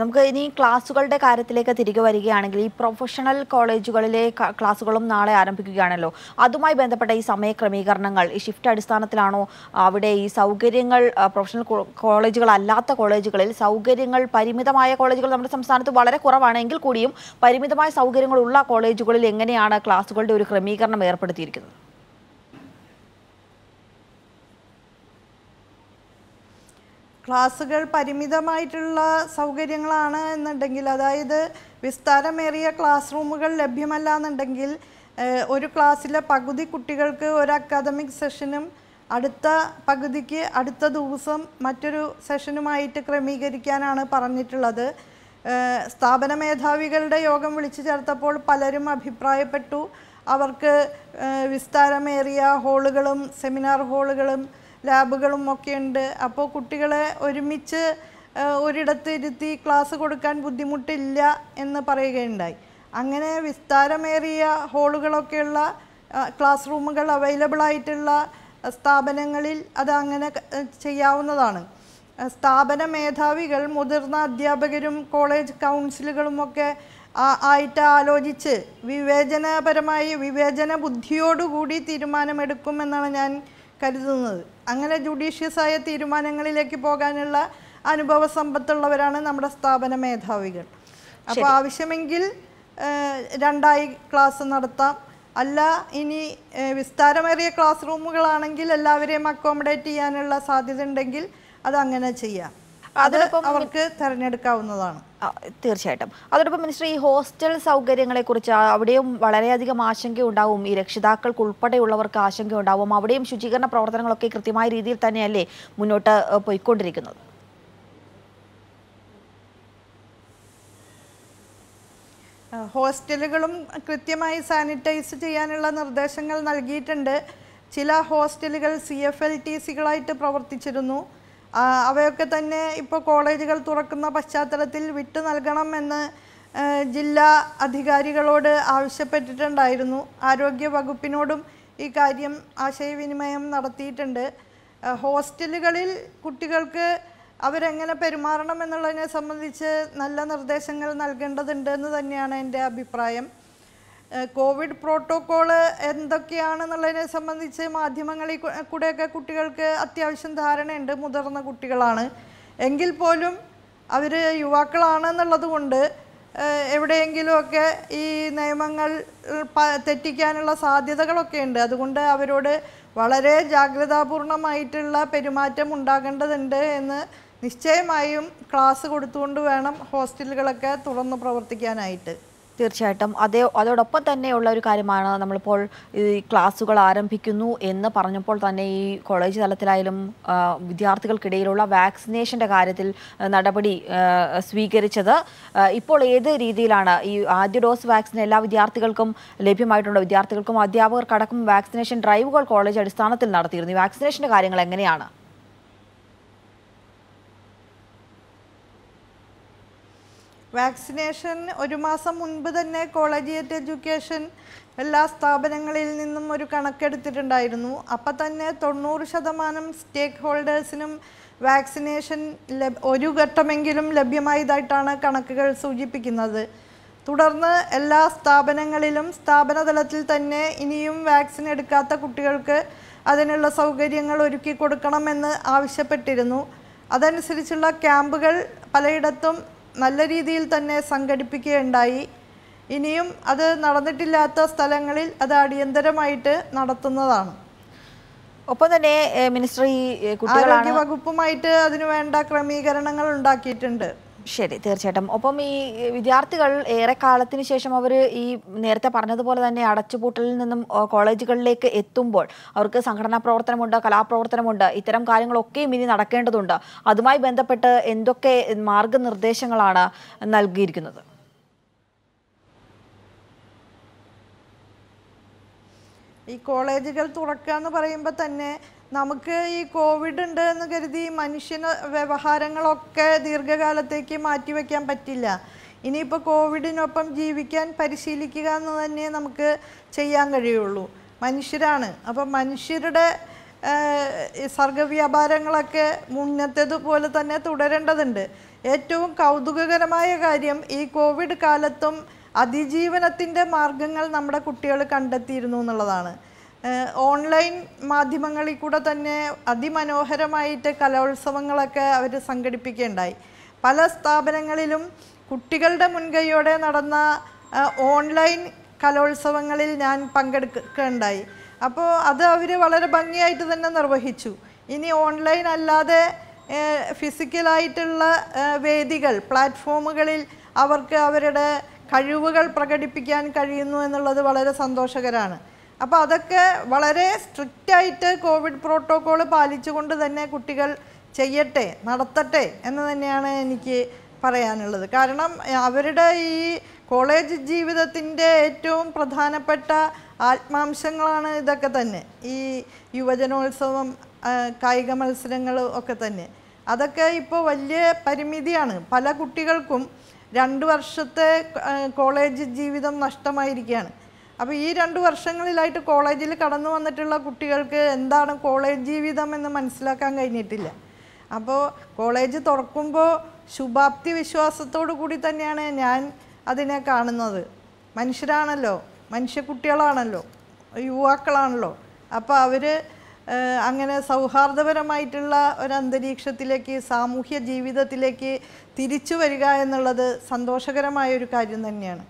നമുക്ക് ഇനി ക്ലാസ്സുകളുടെ കാര്യത്തിലേക്ക് തിരികെ വരികയാണെങ്കിൽ ഈ പ്രൊഫഷണൽ കോളേജുകളിലെ ക്ലാസ്സുകളും നാളെ ആരംഭിക്കുകയാണല്ലോ അതുമായി ബന്ധപ്പെട്ട ഈ സമയ ക്രമീകരണങ്ങൾ ഈ ഷിഫ്റ്റ് അടിസ്ഥാനത്തിലാണോ അവിടെ ഈ സൗകര്യങ്ങൾ പ്രൊഫഷണൽ കോളേജുകളല്ലാത്ത കോളേജുകളിൽ സൗകര്യങ്ങൾ പരിമിതമായ കോളേജുകൾ നമ്മുടെ സംസ്ഥാനത്ത് വളരെ കുറവാണെങ്കിൽ കൂടിയും പരിമിതമായ സൗകര്യങ്ങളുള്ള കോളേജുകളിൽ എങ്ങനെയാണ് ക്ലാസ്സുകളുടെ ഒരു ക്രമീകരണം ഏർപ്പെടുത്തിയിരിക്കുന്നത് ക്ലാസ്സുകൾ പരിമിതമായിട്ടുള്ള സൗകര്യങ്ങളാണ് എന്നുണ്ടെങ്കിൽ അതായത് വിസ്താരമേറിയ ക്ലാസ് റൂമുകൾ ലഭ്യമല്ല എന്നുണ്ടെങ്കിൽ ഒരു ക്ലാസ്സിലെ പകുതി കുട്ടികൾക്ക് ഒരു അക്കാദമിക് സെഷനും അടുത്ത പകുതിക്ക് അടുത്ത ദിവസം മറ്റൊരു സെഷനുമായിട്ട് ക്രമീകരിക്കാനാണ് പറഞ്ഞിട്ടുള്ളത് സ്ഥാപന മേധാവികളുടെ യോഗം വിളിച്ചു ചേർത്തപ്പോൾ പലരും അഭിപ്രായപ്പെട്ടു അവർക്ക് വിസ്താരമേറിയ ഹാളുകളും സെമിനാർ ഹാളുകളും ലാബുകളും ഒക്കെ ഉണ്ട് അപ്പോൾ കുട്ടികളെ ഒരുമിച്ച് ഒരിടത്ത് ഇരുത്തി ക്ലാസ് കൊടുക്കാൻ ബുദ്ധിമുട്ടില്ല എന്ന് പറയുകയുണ്ടായി അങ്ങനെ വിസ്താരമേറിയ ഹോളുകളൊക്കെയുള്ള ക്ലാസ് റൂമുകൾ അവൈലബിൾ ആയിട്ടുള്ള സ്ഥാപനങ്ങളിൽ അത് അങ്ങനെ ചെയ്യാവുന്നതാണ് സ്ഥാപന മേധാവികൾ മുതിർന്ന അധ്യാപകരും കോളേജ് കൗൺസിലുകളുമൊക്കെ ആയിട്ട് ആലോചിച്ച് വിവേചനപരമായി വിവേചന ബുദ്ധിയോടുകൂടി തീരുമാനമെടുക്കുമെന്നാണ് ഞാൻ കരുതുന്നത് അങ്ങനെ ജുഡീഷ്യസായ തീരുമാനങ്ങളിലേക്ക് പോകാനുള്ള അനുഭവ സമ്പത്തുള്ളവരാണ് നമ്മുടെ സ്ഥാപന മേധാവികൾ അപ്പോൾ ആവശ്യമെങ്കിൽ രണ്ടായി ക്ലാസ് നടത്താം അല്ല ഇനി വിസ്താരമേറിയ ക്ലാസ് റൂമുകളാണെങ്കിൽ എല്ലാവരെയും അക്കോമഡേറ്റ് ചെയ്യാനുള്ള സാധ്യത ഉണ്ടെങ്കിൽ അത് അങ്ങനെ ചെയ്യാം അവർക്ക് തെരഞ്ഞെടുക്കാവുന്നതാണ് തീർച്ചയായിട്ടും അതോടൊപ്പം മിനിസ്റ്റർ ഈ ഹോസ്റ്റൽ സൗകര്യങ്ങളെ കുറിച്ച് അവിടെയും വളരെയധികം ആശങ്ക ഉണ്ടാവും ഈ രക്ഷിതാക്കൾക്ക് ഉൾപ്പെടെയുള്ളവർക്ക് ആശങ്ക ഉണ്ടാവും അവിടെയും ശുചീകരണ പ്രവർത്തനങ്ങളൊക്കെ കൃത്യമായ രീതിയിൽ തന്നെയല്ലേ മുന്നോട്ട് പോയിക്കൊണ്ടിരിക്കുന്നത് ഹോസ്റ്റലുകളും കൃത്യമായി സാനിറ്റൈസ് ചെയ്യാനുള്ള നിർദ്ദേശങ്ങൾ നൽകിയിട്ടുണ്ട് ചില ഹോസ്റ്റലുകൾ സി എഫ് എൽ ടി സികളായിട്ട് പ്രവർത്തിച്ചിരുന്നു അവയൊക്കെ തന്നെ ഇപ്പോൾ കോളേജുകൾ തുറക്കുന്ന പശ്ചാത്തലത്തിൽ വിട്ടു നൽകണമെന്ന് ജില്ലാ അധികാരികളോട് ആവശ്യപ്പെട്ടിട്ടുണ്ടായിരുന്നു ആരോഗ്യ വകുപ്പിനോടും ഈ കാര്യം ആശയവിനിമയം നടത്തിയിട്ടുണ്ട് ഹോസ്റ്റലുകളിൽ കുട്ടികൾക്ക് അവരെങ്ങനെ പെരുമാറണം എന്നുള്ളതിനെ സംബന്ധിച്ച് നല്ല നിർദ്ദേശങ്ങൾ നൽകേണ്ടതുണ്ട് എന്ന് തന്നെയാണ് എൻ്റെ അഭിപ്രായം കോവിഡ് പ്രോട്ടോകോൾ എന്തൊക്കെയാണെന്നുള്ളതിനെ സംബന്ധിച്ച് മാധ്യമങ്ങളിൽ കൂടെയൊക്കെ കുട്ടികൾക്ക് അത്യാവശ്യം ധാരണയുണ്ട് മുതിർന്ന കുട്ടികളാണ് എങ്കിൽ പോലും അവർ യുവാക്കളാണെന്നുള്ളത് കൊണ്ട് എവിടെയെങ്കിലുമൊക്കെ ഈ നിയമങ്ങൾ തെറ്റിക്കാനുള്ള സാധ്യതകളൊക്കെ ഉണ്ട് അതുകൊണ്ട് അവരോട് വളരെ ജാഗ്രതാപൂർണമായിട്ടുള്ള പെരുമാറ്റം ഉണ്ടാകേണ്ടതുണ്ട് എന്ന് നിശ്ചയമായും ക്ലാസ് കൊടുത്തുകൊണ്ട് വേണം ഹോസ്റ്റലുകളൊക്കെ തുറന്ന് പ്രവർത്തിക്കാനായിട്ട് തീർച്ചയായിട്ടും അതേ അതോടൊപ്പം തന്നെയുള്ള ഒരു കാര്യമാണ് നമ്മളിപ്പോൾ ഈ ക്ലാസ്സുകൾ ആരംഭിക്കുന്നു എന്ന് പറഞ്ഞപ്പോൾ തന്നെ ഈ കോളേജ് തലത്തിലായാലും വിദ്യാർത്ഥികൾക്കിടയിലുള്ള വാക്സിനേഷൻ്റെ കാര്യത്തിൽ നടപടി സ്വീകരിച്ചത് ഇപ്പോൾ ഏത് രീതിയിലാണ് ഈ ആദ്യ ഡോസ് വാക്സിൻ എല്ലാ വിദ്യാർത്ഥികൾക്കും ലഭ്യമായിട്ടുണ്ട് വിദ്യാർത്ഥികൾക്കും അധ്യാപകർക്കടക്കം വാക്സിനേഷൻ ഡ്രൈവുകൾ കോളേജ് അടിസ്ഥാനത്തിൽ നടത്തിയിരുന്നു വാക്സിനേഷൻ്റെ കാര്യങ്ങൾ എങ്ങനെയാണ് വാക്സിനേഷൻ ഒരു മാസം മുൻപ് തന്നെ കോളേജിയറ്റ് എഡ്യൂക്കേഷൻ എല്ലാ സ്ഥാപനങ്ങളിൽ നിന്നും ഒരു കണക്കെടുത്തിട്ടുണ്ടായിരുന്നു അപ്പം തന്നെ തൊണ്ണൂറ് ശതമാനം സ്റ്റേക്ക് ഹോൾഡേഴ്സിനും വാക്സിനേഷൻ ഒരു ഘട്ടമെങ്കിലും ലഭ്യമായതായിട്ടാണ് കണക്കുകൾ സൂചിപ്പിക്കുന്നത് തുടർന്ന് എല്ലാ സ്ഥാപനങ്ങളിലും സ്ഥാപന തലത്തിൽ തന്നെ ഇനിയും വാക്സിൻ എടുക്കാത്ത കുട്ടികൾക്ക് അതിനുള്ള സൗകര്യങ്ങൾ ഒരുക്കി കൊടുക്കണമെന്ന് ആവശ്യപ്പെട്ടിരുന്നു അതനുസരിച്ചുള്ള ക്യാമ്പുകൾ പലയിടത്തും നല്ല രീതിയിൽ തന്നെ സംഘടിപ്പിക്കുകയുണ്ടായി ഇനിയും അത് നടന്നിട്ടില്ലാത്ത സ്ഥലങ്ങളിൽ അത് അടിയന്തരമായിട്ട് നടത്തുന്നതാണ് ഒപ്പം തന്നെ മിനിസ്റ്റർ ഈ ആരോഗ്യ വകുപ്പുമായിട്ട് അതിനു വേണ്ട ക്രമീകരണങ്ങൾ ഉണ്ടാക്കിയിട്ടുണ്ട് ശരി തീർച്ചയായിട്ടും ഒപ്പം ഈ വിദ്യാർത്ഥികൾ ഏറെ കാലത്തിന് ശേഷം അവർ ഈ നേരത്തെ പറഞ്ഞതുപോലെ തന്നെ അടച്ചുപൂട്ടലിൽ നിന്നും കോളേജുകളിലേക്ക് എത്തുമ്പോൾ അവർക്ക് സംഘടനാ പ്രവർത്തനമുണ്ട് കലാപ്രവർത്തനമുണ്ട് ഇത്തരം കാര്യങ്ങളൊക്കെയും ഇനി നടക്കേണ്ടതുണ്ട് അതുമായി ബന്ധപ്പെട്ട് എന്തൊക്കെ മാർഗനിർദ്ദേശങ്ങളാണ് നൽകിയിരിക്കുന്നത് ഈ കോളേജുകൾ തുറക്കുക എന്ന് പറയുമ്പോൾ തന്നെ നമുക്ക് ഈ കോവിഡ് ഉണ്ട് എന്ന് കരുതി മനുഷ്യ വ്യവഹാരങ്ങളൊക്കെ ദീർഘകാലത്തേക്ക് മാറ്റിവെക്കാൻ പറ്റില്ല ഇനിയിപ്പോൾ കോവിഡിനൊപ്പം ജീവിക്കാൻ പരിശീലിക്കുക എന്ന് തന്നെ നമുക്ക് ചെയ്യാൻ കഴിയുള്ളൂ മനുഷ്യരാണ് അപ്പം മനുഷ്യരുടെ സർഗവ്യാപാരങ്ങളൊക്കെ മുന്നത്തേതുപോലെ തന്നെ തുടരേണ്ടതുണ്ട് ഏറ്റവും കൗതുകകരമായ കാര്യം ഈ കോവിഡ് കാലത്തും അതിജീവനത്തിൻ്റെ മാർഗങ്ങൾ നമ്മുടെ കുട്ടികൾ കണ്ടെത്തിയിരുന്നു എന്നുള്ളതാണ് ഓൺലൈൻ മാധ്യമങ്ങളിൽ കൂടെ തന്നെ അതിമനോഹരമായിട്ട് കലോത്സവങ്ങളൊക്കെ അവർ സംഘടിപ്പിക്കേണ്ടായി പല സ്ഥാപനങ്ങളിലും കുട്ടികളുടെ മുൻകൈയോടെ നടന്ന ഓൺലൈൻ കലോത്സവങ്ങളിൽ ഞാൻ പങ്കെടുക്കേണ്ടായി അപ്പോൾ അത് അവർ വളരെ ഭംഗിയായിട്ട് തന്നെ നിർവഹിച്ചു ഇനി ഓൺലൈൻ അല്ലാതെ ഫിസിക്കലായിട്ടുള്ള വേദികൾ പ്ലാറ്റ്ഫോമുകളിൽ അവർക്ക് അവരുടെ കഴിവുകൾ പ്രകടിപ്പിക്കാൻ കഴിയുന്നു എന്നുള്ളത് വളരെ സന്തോഷകരമാണ് അപ്പോൾ അതൊക്കെ വളരെ സ്ട്രിക്റ്റായിട്ട് കോവിഡ് പ്രോട്ടോക്കോൾ പാലിച്ചുകൊണ്ട് തന്നെ കുട്ടികൾ ചെയ്യട്ടെ നടത്തട്ടെ എന്ന് തന്നെയാണ് എനിക്ക് പറയാനുള്ളത് കാരണം അവരുടെ ഈ കോളേജ് ജീവിതത്തിൻ്റെ ഏറ്റവും പ്രധാനപ്പെട്ട ആത്മാംശങ്ങളാണ് ഇതൊക്കെ തന്നെ ഈ യുവജനോത്സവം കായിക മത്സരങ്ങൾ ഒക്കെ തന്നെ അതൊക്കെ ഇപ്പോൾ വലിയ പരിമിതിയാണ് പല കുട്ടികൾക്കും രണ്ട് വർഷത്തെ കോളേജ് ജീവിതം നഷ്ടമായിരിക്കുകയാണ് അപ്പോൾ ഈ രണ്ട് വർഷങ്ങളിലായിട്ട് കോളേജിൽ കടന്നു വന്നിട്ടുള്ള കുട്ടികൾക്ക് എന്താണ് കോളേജ് ജീവിതം എന്ന് മനസ്സിലാക്കാൻ കഴിഞ്ഞിട്ടില്ല അപ്പോൾ കോളേജ് തുറക്കുമ്പോൾ ശുഭാപ്തി വിശ്വാസത്തോടു കൂടി തന്നെയാണ് ഞാൻ അതിനെ കാണുന്നത് മനുഷ്യരാണല്ലോ കുട്ടികളാണല്ലോ യുവാക്കളാണല്ലോ അപ്പോൾ അവർ അങ്ങനെ സൗഹാർദ്ദപരമായിട്ടുള്ള ഒരു അന്തരീക്ഷത്തിലേക്ക് സാമൂഹ്യ ജീവിതത്തിലേക്ക് തിരിച്ചു വരിക എന്നുള്ളത് സന്തോഷകരമായ ഒരു കാര്യം തന്നെയാണ്